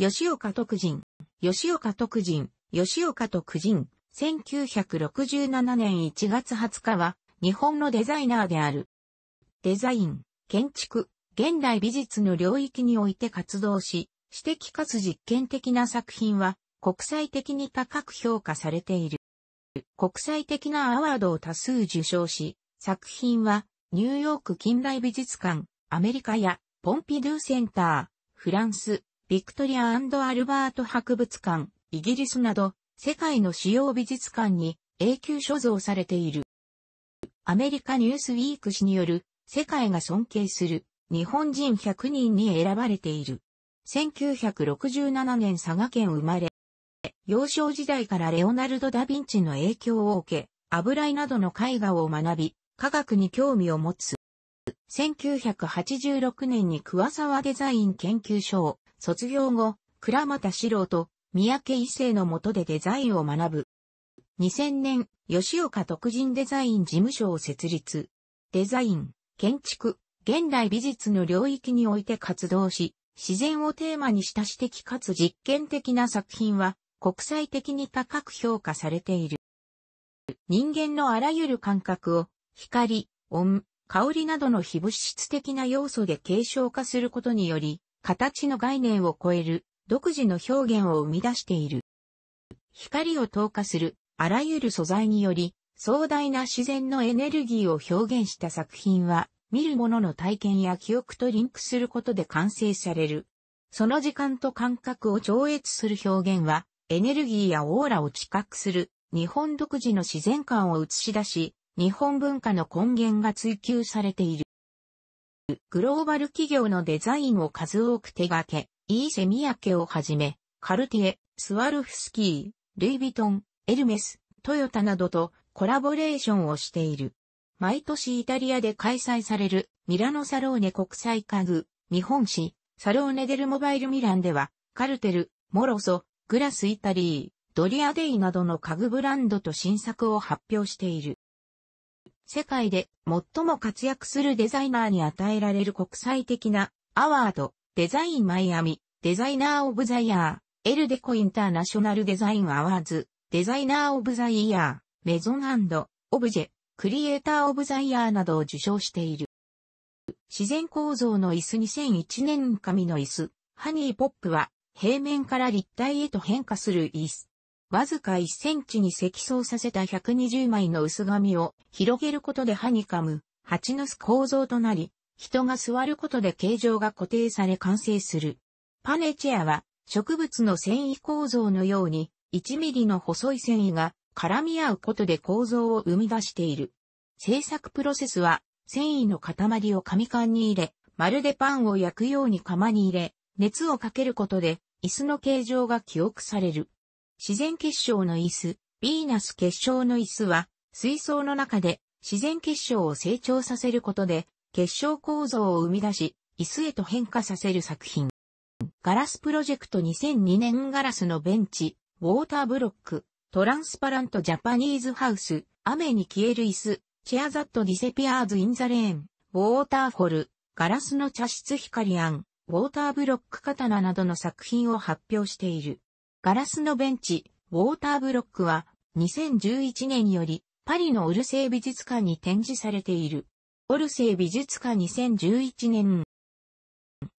吉岡徳人、吉岡徳人、吉岡徳人、1967年1月20日は、日本のデザイナーである。デザイン、建築、現代美術の領域において活動し、指的かつ実験的な作品は、国際的に高く評価されている。国際的なアワードを多数受賞し、作品は、ニューヨーク近代美術館、アメリカや、ポンピドゥセンター、フランス、ビクトリアアルバート博物館、イギリスなど、世界の主要美術館に永久所蔵されている。アメリカニュースウィーク誌による、世界が尊敬する、日本人100人に選ばれている。1967年佐賀県生まれ、幼少時代からレオナルド・ダ・ヴィンチの影響を受け、油絵などの絵画を学び、科学に興味を持つ。1986年に桑沢デザイン研究所を卒業後、倉又史郎と三宅一生の下でデザインを学ぶ。2000年、吉岡特人デザイン事務所を設立。デザイン、建築、現代美術の領域において活動し、自然をテーマにした指的かつ実験的な作品は国際的に高く評価されている。人間のあらゆる感覚を光、音、香りなどの非物質的な要素で継承化することにより、形の概念を超える独自の表現を生み出している。光を透過するあらゆる素材により壮大な自然のエネルギーを表現した作品は見る者の体験や記憶とリンクすることで完成される。その時間と感覚を超越する表現はエネルギーやオーラを知覚する日本独自の自然観を映し出し、日本文化の根源が追求されている。グローバル企業のデザインを数多く手掛け、イーセミヤケをはじめ、カルティエ、スワルフスキー、ルイ・ヴィトン、エルメス、トヨタなどとコラボレーションをしている。毎年イタリアで開催されるミラノサローネ国際家具、日本史、サローネデルモバイルミランでは、カルテル、モロソ、グラスイタリー、ドリアデイなどの家具ブランドと新作を発表している。世界で最も活躍するデザイナーに与えられる国際的なアワード、デザインマイアミ、デザイナーオブザイヤー、エルデコインターナショナルデザインアワーズ、デザイナーオブザイヤー、メゾンオブジェ、クリエイターオブザイヤーなどを受賞している。自然構造の椅子2001年紙の椅子、ハニーポップは平面から立体へと変化する椅子、わずか1センチに積層させた120枚の薄紙を広げることで歯に噛む、蜂の巣構造となり、人が座ることで形状が固定され完成する。パネチェアは植物の繊維構造のように1ミリの細い繊維が絡み合うことで構造を生み出している。製作プロセスは繊維の塊を紙缶に入れ、まるでパンを焼くように釜に入れ、熱をかけることで椅子の形状が記憶される。自然結晶の椅子、ヴィーナス結晶の椅子は、水槽の中で自然結晶を成長させることで、結晶構造を生み出し、椅子へと変化させる作品。ガラスプロジェクト2002年ガラスのベンチ、ウォーターブロック、トランスパラントジャパニーズハウス、雨に消える椅子、チェアザットディセピアーズインザレーン、ウォーターフォル、ガラスの茶室光ン、ウォーターブロック刀などの作品を発表している。ガラスのベンチ、ウォーターブロックは2011年よりパリのオルセイ美術館に展示されている。オルセイ美術館2011年。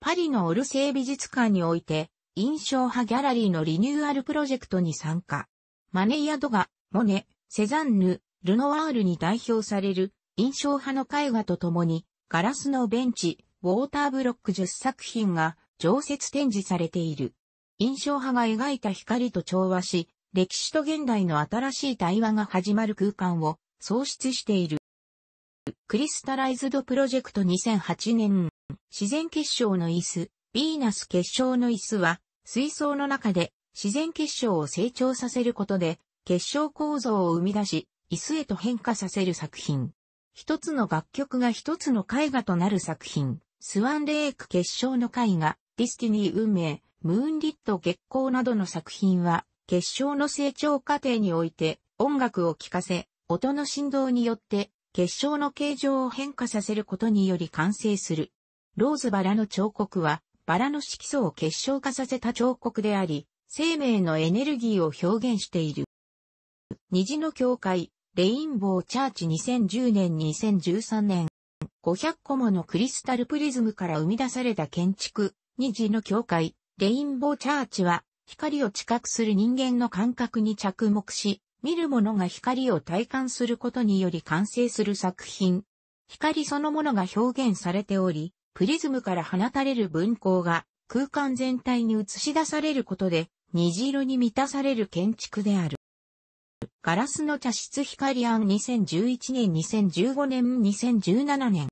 パリのオルセイ美術館において印象派ギャラリーのリニューアルプロジェクトに参加。マネイヤドガ、モネ、セザンヌ、ルノワールに代表される印象派の絵画とともにガラスのベンチ、ウォーターブロック10作品が常設展示されている。印象派が描いた光と調和し、歴史と現代の新しい対話が始まる空間を創出している。クリスタライズドプロジェクト2008年、自然結晶の椅子、ヴィーナス結晶の椅子は、水槽の中で自然結晶を成長させることで、結晶構造を生み出し、椅子へと変化させる作品。一つの楽曲が一つの絵画となる作品、スワンレイク結晶の絵画、ディスティニー運命、ムーンリット月光などの作品は、結晶の成長過程において音楽を聴かせ、音の振動によって結晶の形状を変化させることにより完成する。ローズバラの彫刻は、バラの色素を結晶化させた彫刻であり、生命のエネルギーを表現している。虹の教会、レインボーチャーチ2010年2013年、500個ものクリスタルプリズムから生み出された建築、虹の教会、レインボーチャーチは、光を知覚する人間の感覚に着目し、見る者が光を体感することにより完成する作品。光そのものが表現されており、プリズムから放たれる分光が空間全体に映し出されることで虹色に満たされる建築である。ガラスの茶室光案2011年2015年2017年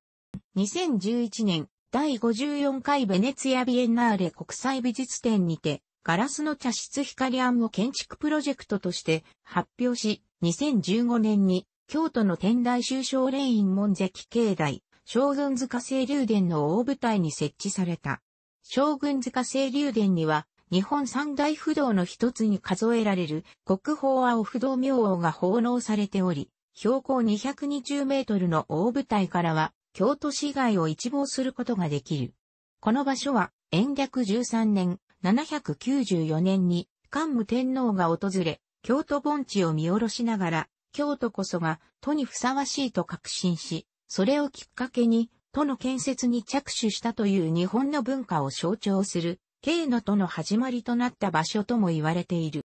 2011年第54回ベネツィア・ビエンナーレ国際美術展にて、ガラスの茶室光庵を建築プロジェクトとして発表し、2015年に京都の天台修正霊院門跡境内、将軍塚清流殿の大舞台に設置された。将軍塚清流殿には、日本三大不動の一つに数えられる国宝青不動明王が奉納されており、標高220メートルの大舞台からは京都市街を一望することができる。この場所は、延暦13年、794年に、桓武天皇が訪れ、京都盆地を見下ろしながら、京都こそが、都にふさわしいと確信し、それをきっかけに、都の建設に着手したという日本の文化を象徴する、慶の都の始まりとなった場所とも言われている。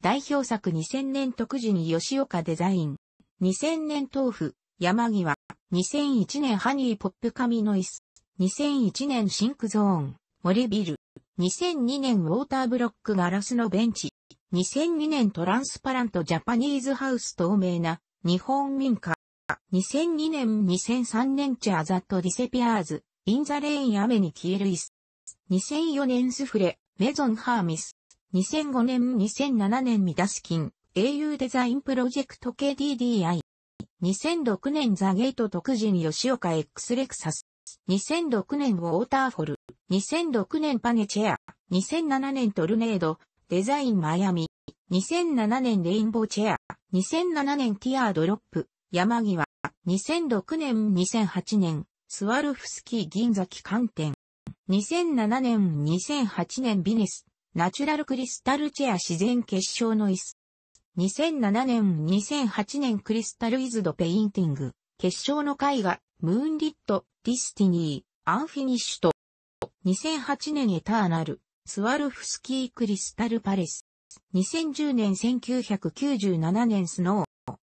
代表作2000年特需に吉岡デザイン。2000年豆腐、山際、2001年ハニーポップ紙ノイス、2001年シンクゾーン、森ビル、2002年ウォーターブロックガラスのベンチ、2002年トランスパラントジャパニーズハウス透明な日本民家、2002年2003年チャーザットディセピアーズ、インザレイン雨に消えるイス、2004年スフレ、メゾンハーミス、2005年2007年ミダスキン、au デザインプロジェクト KDDI、2006年ザゲート特人吉岡 X レクサス。2006年ウォーターフォル。2006年パネチェア。2007年トルネード。デザインマヤミ。2007年レインボーチェア。2007年ティアードロップ。山際。2006年2008年。スワルフスキー銀機関店。2007年2008年ビネス。ナチュラルクリスタルチェア自然結晶の椅子。2007年2008年クリスタルイズドペインティング、決勝の絵画、ムーンリット、ディスティニー、アンフィニッシュと、2008年エターナル、スワルフスキークリスタルパレス、2010年1997年スノー、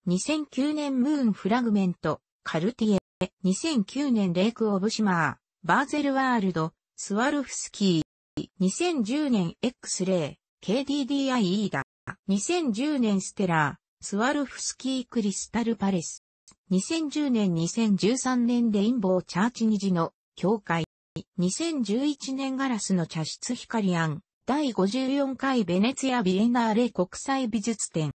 2009年ムーンフラグメント、カルティエ、2009年レイクオブシマー、バーゼルワールド、スワルフスキー、2010年 X レイ、KDDI イーダ、2010年ステラー、スワルフスキークリスタルパレス。2010年2013年レインボーチャーチ虹の教会。2011年ガラスの茶室光ン。第54回ベネツィア・ビエナーレ国際美術展。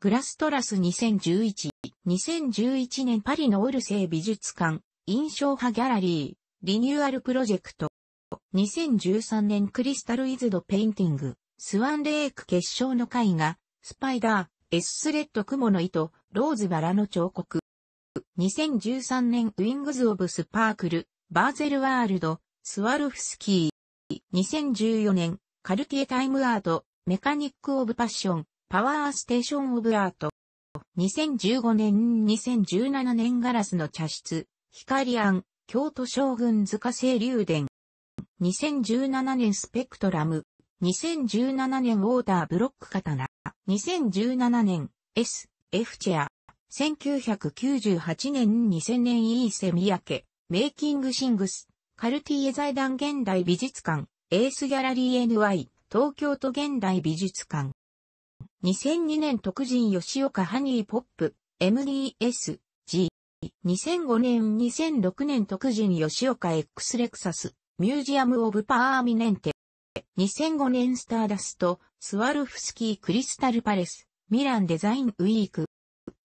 グラストラス2011。2011年パリのオルセイ美術館。印象派ギャラリー。リニューアルプロジェクト。2013年クリスタルイズドペインティング。スワンレーク決勝の回が、スパイダー、エススレッド雲の糸、ローズバラの彫刻。2013年ウィングズ・オブ・スパークル、バーゼルワールド、スワルフスキー。2014年、カルティエタイムアート、メカニック・オブ・パッション、パワーステーション・オブ・アート。2015年、2017年ガラスの茶室、ヒカリアン、京都将軍塚清流伝。2017年スペクトラム、2017年ウォーターブロック刀、2017年 S、F チェア、1998年2000年 E セミヤケ、メイキングシングス、カルティエ財団現代美術館、エースギャラリー NY、東京都現代美術館。2002年特人吉岡ハニーポップ、MDS、G。2005年2006年特人吉岡 X レクサス、ミュージアムオブパーミネンテ。2005年スターダスト、スワルフスキークリスタルパレス、ミランデザインウィーク。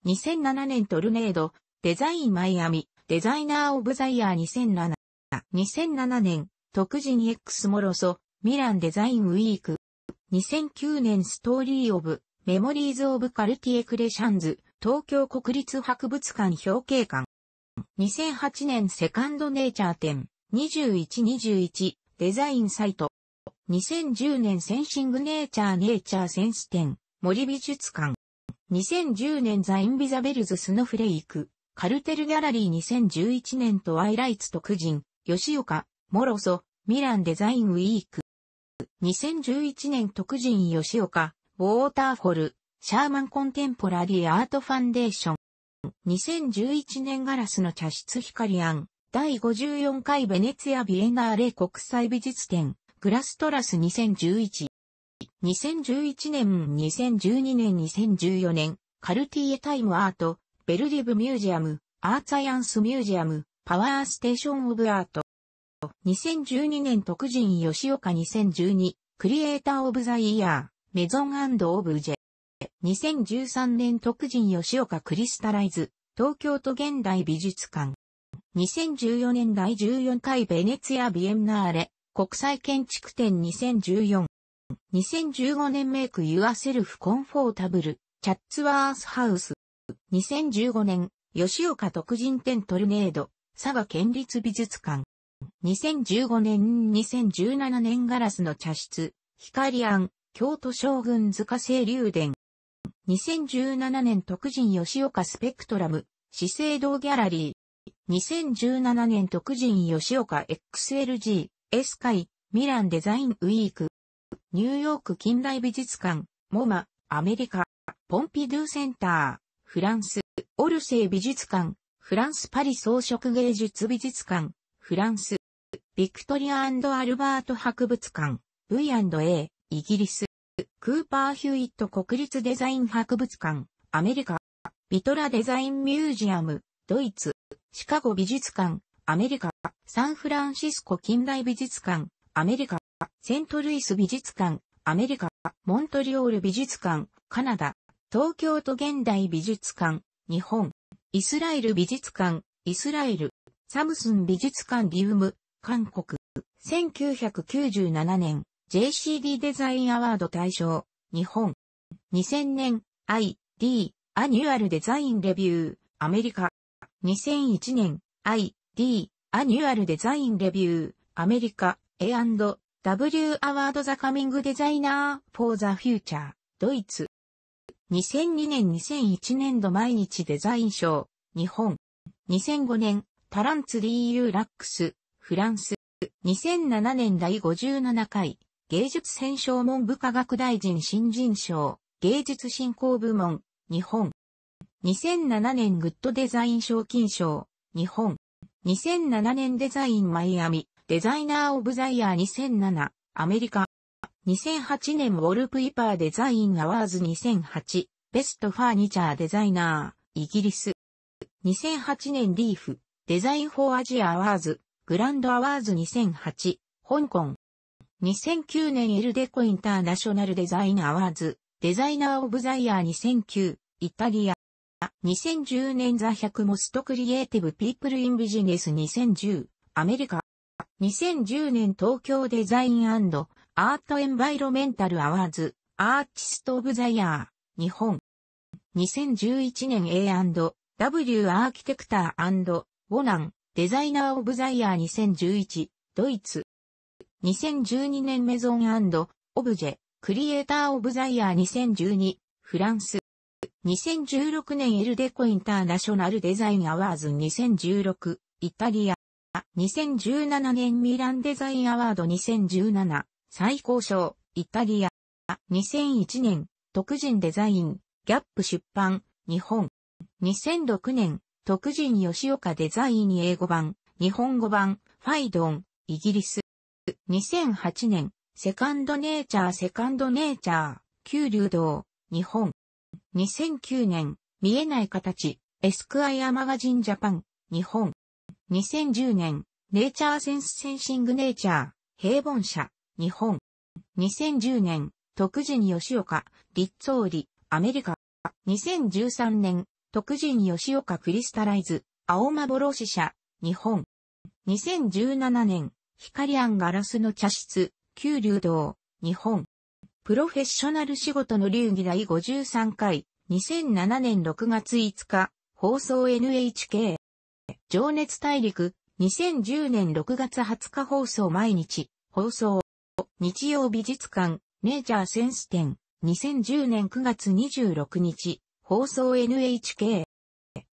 2007年トルネード、デザインマイアミ、デザイナーオブザイヤー2007。2007年、特人 X モロソ、ミランデザインウィーク。2009年ストーリーオブ、メモリーズオブカルティエクレシャンズ、東京国立博物館表敬館。2008年セカンドネイチャー展、2121、デザインサイト。2010年センシングネーチャーネーチャーセンス展、森美術館。2010年ザ・インビザベルズ・スノフレイク、カルテルギャラリー2011年とワイライツ特人、吉岡、モロソ、ミランデザインウィーク。2011年特人吉岡、ウォーターフォル、シャーマンコンテンポラリーアートファンデーション。2011年ガラスの茶室光ン、第54回ベネツィア・ビエナーレ国際美術展、グラストラス2011。2011年、2012年、2014年、カルティエタイムアート、ベルディブミュージアム、アーツアイアンスミュージアム、パワーステーションオブアート。2012年特人吉岡2012、クリエイターオブザイヤー、メゾンオブジェ。2013年特人吉岡クリスタライズ、東京都現代美術館。2014年第14回ベネツィア・ビエンナーレ、国際建築展2014。2015年メイクユアセルフコンフォータブル、チャッツワースハウス。2015年吉岡特人展トルネード佐賀県立美術館。2015年2017年ガラスの茶室光庵京都将軍塚清流殿。2017年特人吉岡スペクトラム、資生堂ギャラリー。2017年特人吉岡 XLG、エスカイ、ミランデザインウィーク、ニューヨーク近代美術館、モマ、アメリカ、ポンピドゥセンター、フランス、オルセイ美術館、フランスパリ装飾芸術美術館、フランス、ビクトリアアルバート博物館、V&A、イギリス、クーパーヒュイット国立デザイン博物館、アメリカ、ビトラデザインミュージアム、ドイツ、シカゴ美術館、アメリカ、サンフランシスコ近代美術館、アメリカ、セントルイス美術館、アメリカ、モントリオール美術館、カナダ、東京都現代美術館、日本、イスラエル美術館、イスラエル、サムスン美術館リウム、韓国、1997年、JCD デザインアワード大賞、日本、2000年、ID、アニュアルデザインレビュー、アメリカ、2001年、I、D、アニュアルデザインレビュー、アメリカ、A&W アワードザカミングデザイナー、フォーザフューチャー、ドイツ。2002年2001年度毎日デザイン賞、日本。2005年、タランツ DU ラックス、フランス。2007年第57回、芸術選奨文部科学大臣新人賞、芸術振興部門、日本。2007年グッドデザイン賞金賞、日本。2007年デザインマイアミ、デザイナーオブザイヤー2007、アメリカ。2008年ウォルプイパーデザインアワーズ2008、ベストファーニチャーデザイナー、イギリス。2008年リーフ、デザインフォーアジアアワーズ、グランドアワーズ2008、香港。2009年エルデコインターナショナルデザインアワーズ、デザイナーオブザイヤー2009、イタリア。2010年ザ100モストクリエイティブピープルインビジネス2010アメリカ2010年東京デザインアートエンバイロメンタルアワーズアーティストオブザイヤー日本2011年 A&W アーキテクターボナンデザイナーオブザイヤー2011ドイツ2012年メゾンオブジェクリエイターオブザイヤー2012フランス2016年エルデコインターナショナルデザインアワーズ2016イタリア2017年ミランデザインアワード2017最高賞イタリア2001年特人デザインギャップ出版日本2006年特人吉岡デザイン英語版日本語版ファイドンイギリス2008年セカンドネイチャーセカンドネイチャー九流動日本2009年、見えない形、エスクアイアマガジンジャパン、日本。2010年、ネイチャーセンスセンシングネイチャー、平凡社、日本。2010年、徳人吉岡、立総理、アメリカ。2013年、徳人吉岡クリスタライズ、青幻社、日本。2017年、光アンガラスの茶室、九流堂、日本。プロフェッショナル仕事の流儀第53回、2007年6月5日、放送 NHK。情熱大陸、2010年6月20日放送毎日、放送。日曜美術館、ネイチャーセンス展、2010年9月26日、放送 NHK。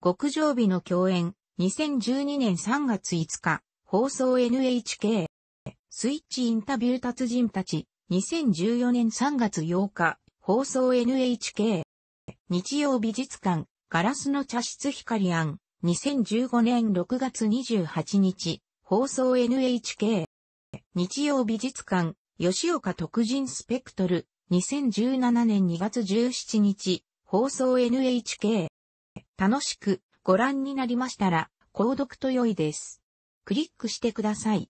極上日の共演、2012年3月5日、放送 NHK。スイッチインタビュー達人たち、2014年3月8日、放送 NHK。日曜美術館、ガラスの茶室光案。2015年6月28日、放送 NHK。日曜美術館、吉岡特人スペクトル。2017年2月17日、放送 NHK。楽しくご覧になりましたら、購読と良いです。クリックしてください。